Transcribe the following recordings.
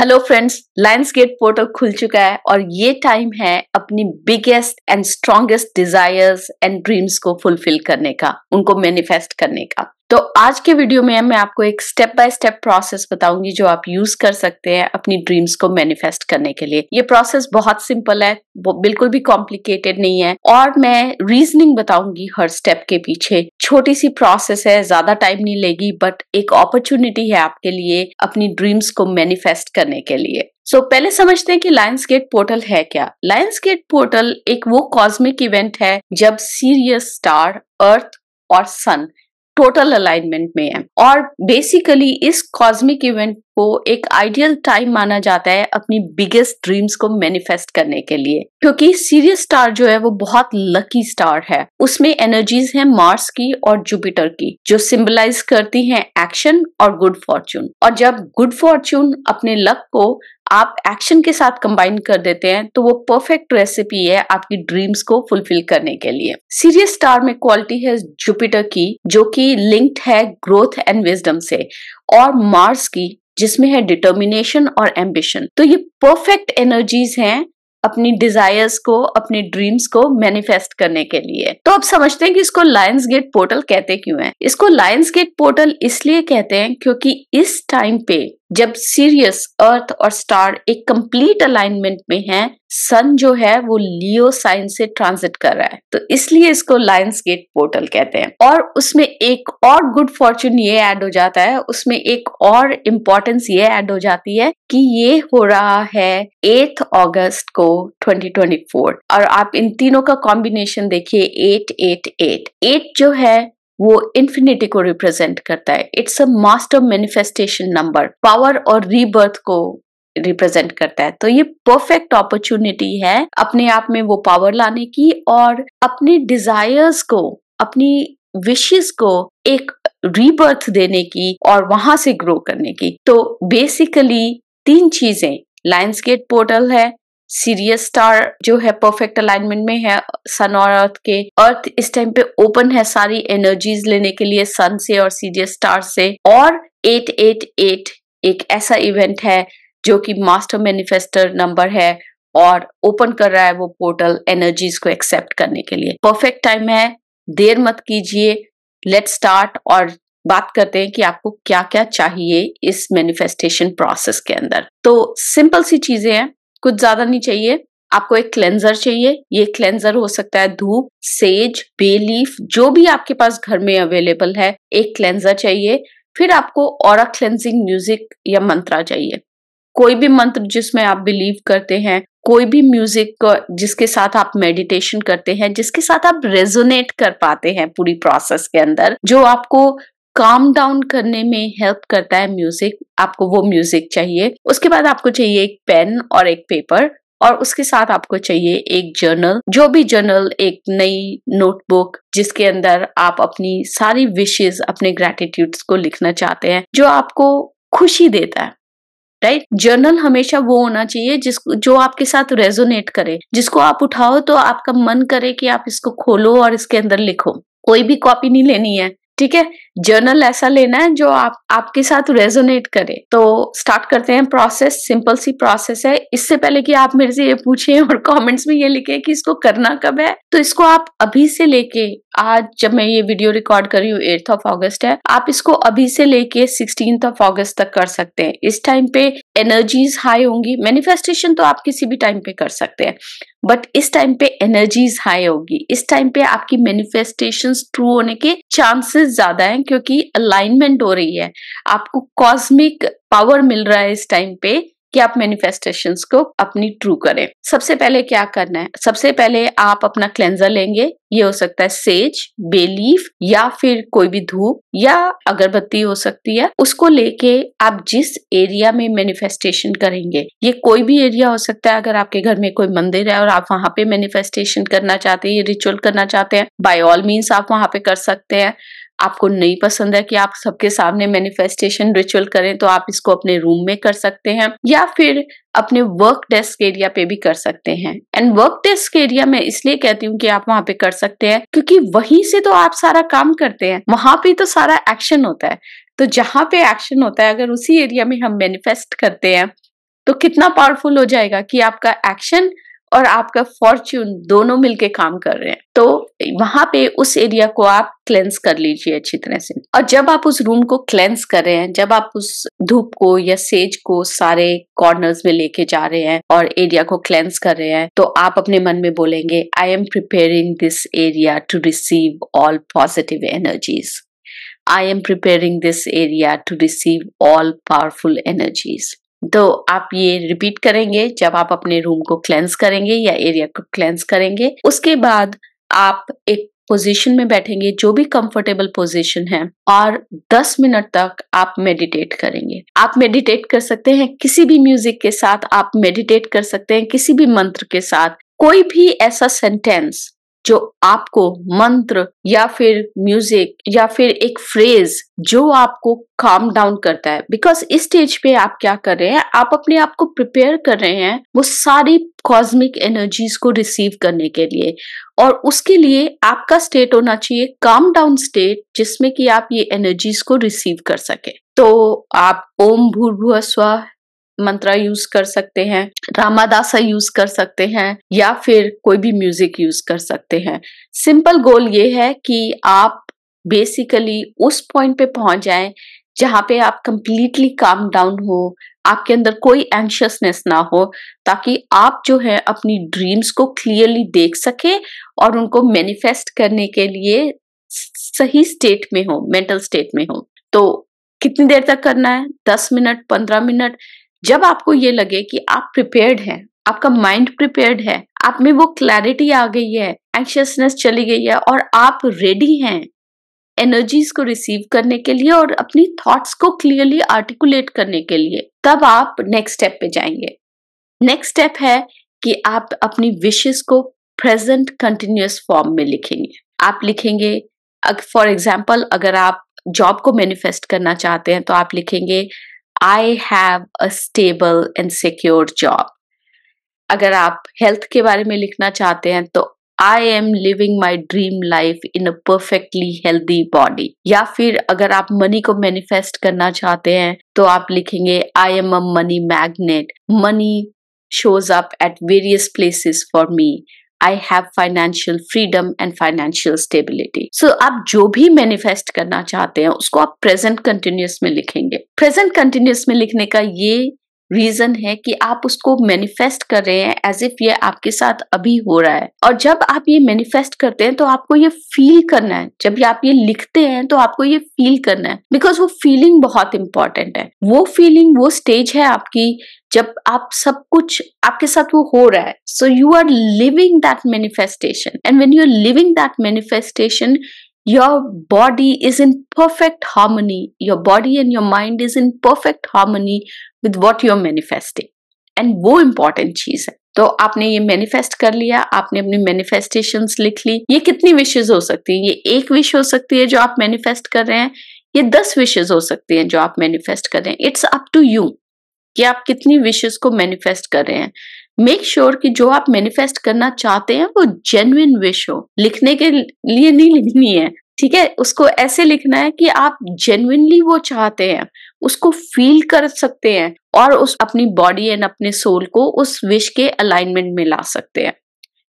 Hello friends lions gate portal खुल चुका है और ये टाइम है अपनी biggest and strongest desires and dreams को फुलफिल करने का उनको मैनिफेस्ट करने का तो आज के वीडियो में मैं आपको एक स्टेप बाय स्टेप प्रोसेस बताऊंगी जो आप यूज कर सकते हैं अपनी ड्रीम्स को मैनिफेस्ट करने के लिए ये प्रोसेस बहुत सिंपल है बिल्कुल भी कॉम्प्लिकेटेड नहीं है और मैं रीजनिंग बताऊंगी हर स्टेप के पीछे छोटी सी प्रोसेस है ज्यादा टाइम नहीं लेगी बट एक अपॉर्चुनिटी है आपके लिए अपनी ड्रीम्स को मैनिफेस्ट करने के लिए सो so, पहले समझते हैं कि लायंस गेट पोर्टल है क्या लायंस गेट पोर्टल एक वो कॉस्मिक इवेंट है जब सीरियस स्टार अर्थ और सन टोटल अलाइनमेंट में है और बेसिकली इस कॉस्मिक इवेंट को एक आइडियल टाइम माना जाता है अपनी बिगेस्ट ड्रीम्स को मैनिफेस्ट करने के लिए क्योंकि सीरियस स्टार जो है वो बहुत लकी स्टार है उसमें एनर्जीज हैं मार्स की और जुपिटर की जो सिंबलाइज करती हैं एक्शन और गुड फॉर्चून और जब गुड फॉर्चून अपने लक को आप एक्शन के साथ कंबाइन कर देते हैं तो वो परफेक्ट रेसिपी है आपकी ड्रीम्स को फुलफिल करने के लिए सीरियस स्टार में क्वालिटी है जुपिटर की जो कि लिंक्ड है ग्रोथ एंड विजडम से और मार्स की जिसमें है डिटर्मिनेशन और एम्बिशन तो ये परफेक्ट एनर्जीज हैं अपनी डिजायर्स को अपने ड्रीम्स को मैनिफेस्ट करने के लिए तो अब समझते हैं कि इसको लायंस गेट पोर्टल कहते क्यों है इसको लायंस गेट पोर्टल इसलिए कहते हैं क्योंकि इस टाइम पे जब सीरियस अर्थ और स्टार एक कंप्लीट अलाइनमेंट में हैं सन जो है वो लियो साइन से ट्रांजिट कर रहा है तो इसलिए इसको लायंस गेट पोर्टल कहते हैं और उसमें एक और गुड फॉर्चून ये ऐड हो जाता है उसमें एक और इम्पोर्टेंस ये ऐड हो जाती है कि ये हो रहा है एथ अगस्त को 2024 और आप इन तीनों का कॉम्बिनेशन देखिए एट एट एट एट जो है वो इन्फिनिटी को रिप्रेजेंट करता है it's a master manifestation number power और रीबर्थ को रिप्रेजेंट करता है तो ये परफेक्ट अपॉर्चुनिटी है अपने आप में वो पावर लाने की और अपने डिजायर्स को अपनी विशेष को एक रीबर्थ देने की और वहां से ग्रो करने की तो बेसिकली तीन चीजें लाइन्स गेट पोर्टल है सीरियस स्टार जो है परफेक्ट अलाइनमेंट में है सन और अर्थ के अर्थ इस टाइम पे ओपन है सारी एनर्जीज लेने के लिए सन से और सीरियस स्टार से और 888 एक ऐसा इवेंट है जो कि मास्टर मैनिफेस्टर नंबर है और ओपन कर रहा है वो पोर्टल एनर्जीज को एक्सेप्ट करने के लिए परफेक्ट टाइम है देर मत कीजिए लेट स्टार्ट और बात करते हैं कि आपको क्या क्या चाहिए इस मैनिफेस्टेशन प्रोसेस के अंदर तो सिंपल सी चीजें हैं कुछ ज्यादा नहीं चाहिए आपको एक क्लेंजर चाहिए ये क्लेंजर हो सकता है धूप सेज बेलीफ जो भी आपके पास घर में अवेलेबल है एक क्लेंजर चाहिए फिर आपको और क्लेंजिंग म्यूजिक या मंत्रा चाहिए कोई भी मंत्र जिसमें आप बिलीव करते हैं कोई भी म्यूजिक जिसके साथ आप मेडिटेशन करते हैं जिसके साथ आप रेजोनेट कर पाते हैं पूरी प्रोसेस के अंदर जो आपको काम डाउन करने में हेल्प करता है म्यूजिक आपको वो म्यूजिक चाहिए उसके बाद आपको चाहिए एक पेन और एक पेपर और उसके साथ आपको चाहिए एक जर्नल जो भी जर्नल एक नई नोटबुक जिसके अंदर आप अपनी सारी विशेष अपने ग्रेटिट्यूड्स को लिखना चाहते हैं जो आपको खुशी देता है राइट right? जर्नल हमेशा वो होना चाहिए जिस जो आपके साथ रेजोनेट करे जिसको आप उठाओ तो आपका मन करे कि आप इसको खोलो और इसके अंदर लिखो कोई भी कॉपी नहीं लेनी है ठीक है जर्नल ऐसा लेना है जो आप आपके साथ रेजोनेट करे तो स्टार्ट करते हैं प्रोसेस सिंपल सी प्रोसेस है इससे पहले कि आप मेरे से ये पूछें और कमेंट्स में ये लिखे कि इसको करना कब है तो इसको आप अभी से लेके आज जब मैं ये वीडियो रिकॉर्ड कर रही हूँ एट्थ ऑफ ऑगस्ट है आप इसको अभी से लेके सिक्सटीन ऑफ ऑगस्ट तक कर सकते हैं इस टाइम पे एनर्जीज हाई होंगी मैनिफेस्टेशन तो आप किसी भी टाइम पे कर सकते हैं बट इस टाइम पे एनर्जीज हाई होगी इस टाइम पे आपकी मैनिफेस्टेशन ट्रू होने के चांसेस ज्यादा हैं क्योंकि अलाइनमेंट हो रही है आपको कॉस्मिक पावर मिल रहा है इस टाइम पे कि आप मैनिफेस्टेशन को अपनी ट्रू करें सबसे पहले क्या करना है सबसे पहले आप अपना क्लेंजर लेंगे ये हो सकता है सेज बेलीफ या फिर कोई भी धूप या अगरबत्ती हो सकती है उसको लेके आप जिस एरिया में मैनिफेस्टेशन करेंगे ये कोई भी एरिया हो सकता है अगर आपके घर में कोई मंदिर है और आप वहां पे मैनिफेस्टेशन करना चाहते हैं ये रिचुअल करना चाहते हैं बाय ऑल मीन्स आप वहां पे कर सकते हैं आपको नहीं पसंद है कि आप सबके सामने मैनिफेस्टेशन रिचुअल करें तो आप इसको अपने रूम में कर सकते हैं या फिर अपने वर्क डेस्क एरिया पे भी कर सकते हैं एंड वर्क डेस्क एरिया में इसलिए कहती हूँ कि आप वहां पे कर सकते हैं क्योंकि वहीं से तो आप सारा काम करते हैं वहां पे तो सारा एक्शन होता है तो जहां पे एक्शन होता है अगर उसी एरिया में हम मैनिफेस्ट करते हैं तो कितना पावरफुल हो जाएगा कि आपका एक्शन और आपका फॉर्च्यून दोनों मिलके काम कर रहे हैं तो वहां पे उस एरिया को आप क्लेंस कर लीजिए अच्छी तरह से और जब आप उस रूम को क्लेंस कर रहे हैं जब आप उस धूप को या सेज को सारे कॉर्नर्स में लेके जा रहे हैं और एरिया को क्लेंस कर रहे हैं तो आप अपने मन में बोलेंगे I am preparing this area to receive all positive energies I am preparing this area to receive all powerful energies तो आप ये रिपीट करेंगे जब आप अपने रूम को क्लेंस करेंगे या एरिया को क्लेंस करेंगे उसके बाद आप एक पोजीशन में बैठेंगे जो भी कंफर्टेबल पोजीशन है और 10 मिनट तक आप मेडिटेट करेंगे आप मेडिटेट कर सकते हैं किसी भी म्यूजिक के साथ आप मेडिटेट कर सकते हैं किसी भी मंत्र के साथ कोई भी ऐसा सेंटेंस जो आपको मंत्र या फिर म्यूजिक या फिर एक फ्रेज जो आपको काम डाउन करता है बिकॉज इस स्टेज पे आप क्या कर रहे हैं आप अपने आप को प्रिपेयर कर रहे हैं वो सारी कॉस्मिक एनर्जीज को रिसीव करने के लिए और उसके लिए आपका स्टेट होना चाहिए काम डाउन स्टेट जिसमें कि आप ये एनर्जीज को रिसीव कर सके तो आप ओम भूर्भुअ स्व मंत्रा यूज कर सकते हैं रामादासा यूज कर सकते हैं या फिर कोई भी म्यूजिक यूज कर सकते हैं सिंपल गोल ये है कि आप बेसिकली उस पॉइंट पे पहुंच जाए जहां पे आप कंप्लीटली काम डाउन हो आपके अंदर कोई एंशियसनेस ना हो ताकि आप जो है अपनी ड्रीम्स को क्लियरली देख सके और उनको मैनिफेस्ट करने के लिए सही स्टेट में हो मेंटल स्टेट में हो तो कितनी देर तक करना है दस मिनट पंद्रह मिनट जब आपको ये लगे कि आप प्रिपेयर्ड हैं आपका माइंड प्रिपेयर्ड है आप में वो क्लैरिटी आ गई है एंशियसनेस चली गई है और आप रेडी हैं एनर्जीज को रिसीव करने के लिए और अपनी थॉट्स को क्लियरली आर्टिकुलेट करने के लिए तब आप नेक्स्ट स्टेप पे जाएंगे नेक्स्ट स्टेप है कि आप अपनी विशेष को प्रेजेंट कंटिन्यूस फॉर्म में लिखेंगे आप लिखेंगे फॉर एग्जाम्पल अगर आप जॉब को मैनिफेस्ट करना चाहते हैं तो आप लिखेंगे I have a stable and secure job अगर आप हेल्थ के बारे में लिखना चाहते हैं तो I am living my dream life in a perfectly healthy body या फिर अगर आप मनी को मैनिफेस्ट करना चाहते हैं तो आप लिखेंगे I am a money magnet money shows up at various places for me I have financial freedom and financial stability so आप जो भी मैनिफेस्ट करना चाहते हैं उसको आप प्रेजेंट कंटिन्यूस में लिखेंगे प्रेजेंट कंटिन्यूस में लिखने का ये रीजन है कि आप उसको मैनिफेस्ट कर रहे हैं एज इफ ये आपके साथ अभी हो रहा है और जब आप ये मैनिफेस्ट करते हैं तो आपको ये फील करना है जब आप ये लिखते हैं तो आपको ये फील करना है बिकॉज वो फीलिंग बहुत इंपॉर्टेंट है वो फीलिंग वो स्टेज है आपकी जब आप सब कुछ आपके साथ वो हो रहा है so you are living that manifestation and when you are living that manifestation your body is in perfect harmony your body and your mind is in perfect harmony with what are manifesting and वो important चीज है तो आपने ये manifest कर लिया आपने अपनी मैनिफेस्टेशन लिख ली ये कितनी विशेज हो सकती है ये एक विश हो सकती है जो आप मैनिफेस्ट कर रहे हैं ये दस विशेज हो सकती हैं जो आप मैनिफेस्ट कर रहे हैं इट्स अप टू यू कि आप कितनी विशेज को मैनिफेस्ट कर रहे हैं मेक श्योर sure कि जो आप मैनिफेस्ट करना चाहते हैं वो जेन्युन विश हो लिखने के लिए नहीं लिखनी है ठीक है उसको ऐसे लिखना है कि आप जेन्युनली वो चाहते हैं उसको फील कर सकते हैं और उस अपनी बॉडी एंड अपने सोल को उस विश के अलाइनमेंट में ला सकते हैं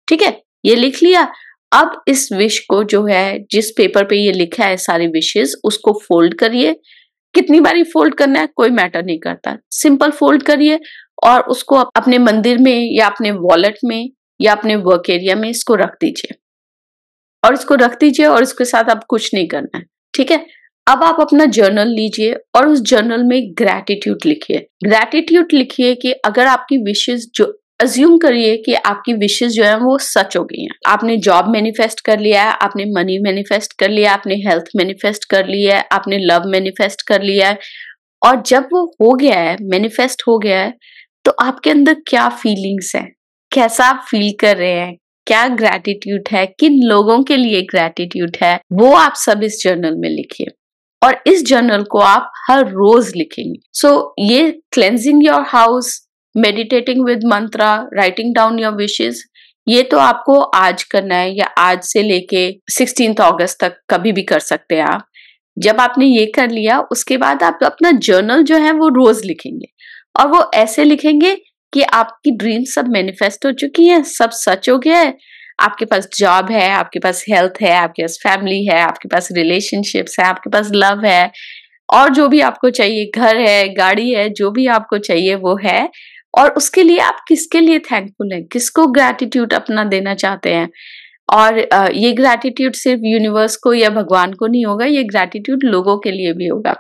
ठीक है ये लिख लिया अब इस विश को जो है जिस पेपर पे ये लिखा है सारी विशेष उसको फोल्ड करिए कितनी बारी फोल्ड करना है कोई मैटर नहीं करता सिंपल फोल्ड करिए और उसको अपने मंदिर में या अपने वॉलेट में या अपने वर्क एरिया में इसको रख दीजिए और इसको रख दीजिए और इसके साथ आप कुछ नहीं करना है ठीक है अब आप अपना जर्नल लीजिए और उस जर्नल में ग्रेटिट्यूड लिखिए ग्रेटिट्यूड लिखिए कि अगर आपकी विशेष जो अज्यूम करिए कि आपकी विशेष जो है वो सच हो गई हैं आपने जॉब मैनिफेस्ट कर लिया है आपने मनी मैनिफेस्ट कर लिया है आपने हेल्थ मैनिफेस्ट कर लिया है आपने लव मैनिफेस्ट कर लिया है और जब वो हो गया है मैनिफेस्ट हो गया है तो आपके अंदर क्या फीलिंग्स हैं कैसा आप फील कर रहे हैं क्या ग्रेटिट्यूड है किन लोगों के लिए ग्रेटिट्यूड है वो आप सब इस जर्नल में लिखिए और इस जर्नल को आप हर रोज लिखेंगे सो so, ये cleansing your house meditating with mantra writing down your wishes ये तो आपको आज करना है या आज से लेके सिक्सटीन अगस्त तक कभी भी कर सकते हैं आप जब आपने ये कर लिया उसके बाद आप अपना जर्नल जो है वो रोज लिखेंगे और वो ऐसे लिखेंगे कि आपकी ड्रीम सब मैनिफेस्ट हो चुकी है सब सच हो गया है आपके पास जॉब है आपके पास हेल्थ है आपके पास फैमिली है आपके पास रिलेशनशिप्स है आपके पास लव है और जो भी आपको चाहिए घर है गाड़ी है जो भी आपको चाहिए वो है और उसके लिए आप किसके लिए थैंकफुल हैं किसको ग्रैटिट्यूड अपना देना चाहते हैं और ये ग्रैटिट्यूड सिर्फ यूनिवर्स को या भगवान को नहीं होगा ये ग्रैटिट्यूड लोगों के लिए भी होगा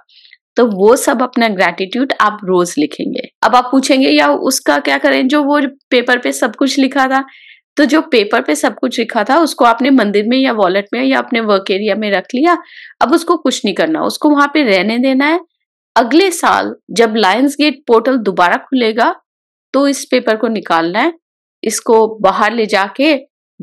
तो वो सब अपना ग्रेटिट्यूड आप रोज लिखेंगे अब आप पूछेंगे या उसका क्या करें जो वो पेपर पे सब कुछ लिखा था तो जो पेपर पे सब कुछ लिखा था उसको आपने मंदिर में या वॉलेट में या अपने वर्क एरिया में रख लिया अब उसको कुछ नहीं करना उसको वहां पे रहने देना है अगले साल जब लायंस गेट पोर्टल दोबारा खुलेगा तो इस पेपर को निकालना है इसको बाहर ले जाके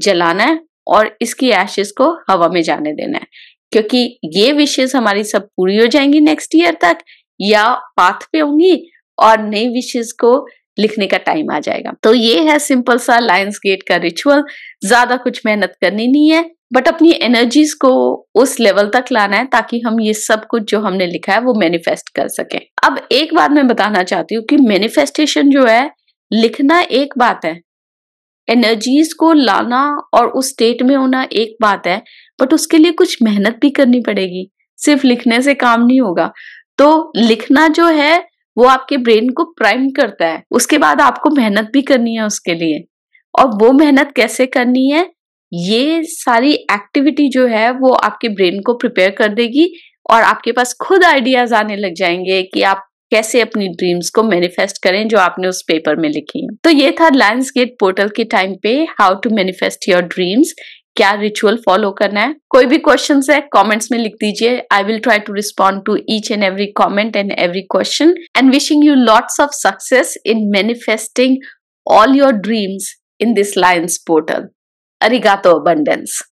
जलाना है और इसकी एशेस को हवा में जाने देना है क्योंकि ये विशेष हमारी सब पूरी हो जाएंगी नेक्स्ट ईयर तक या पाथ पे होंगी और नई विशेष को लिखने का टाइम आ जाएगा तो ये है सिंपल सा लाइन्स गेट का रिचुअल ज्यादा कुछ मेहनत करनी नहीं है बट अपनी एनर्जीज को उस लेवल तक लाना है ताकि हम ये सब कुछ जो हमने लिखा है वो मैनिफेस्ट कर सके अब एक बात मैं बताना चाहती हूँ कि मैनिफेस्टेशन जो है लिखना एक बात है एनर्जीज को लाना और उस स्टेट में होना एक बात है बट उसके लिए कुछ मेहनत भी करनी पड़ेगी सिर्फ लिखने से काम नहीं होगा तो लिखना जो है वो आपके ब्रेन को प्राइम करता है उसके बाद आपको मेहनत भी करनी है उसके लिए और वो मेहनत कैसे करनी है ये सारी एक्टिविटी जो है वो आपके ब्रेन को प्रिपेयर कर देगी और आपके पास खुद आइडियाज आने लग जाएंगे कि आप कैसे अपनी ड्रीम्स को मैनिफेस्ट करें जो आपने उस पेपर में लिखी तो ये था लायंस गेट पोर्टल के टाइम पे how to manifest your dreams क्या रिचुअल फॉलो करना है कोई भी क्वेश्चन है कॉमेंट्स में लिख दीजिए I will try to respond to each and every comment and every question and wishing you lots of success in manifesting all your dreams in this lions portal अरिगातो abundance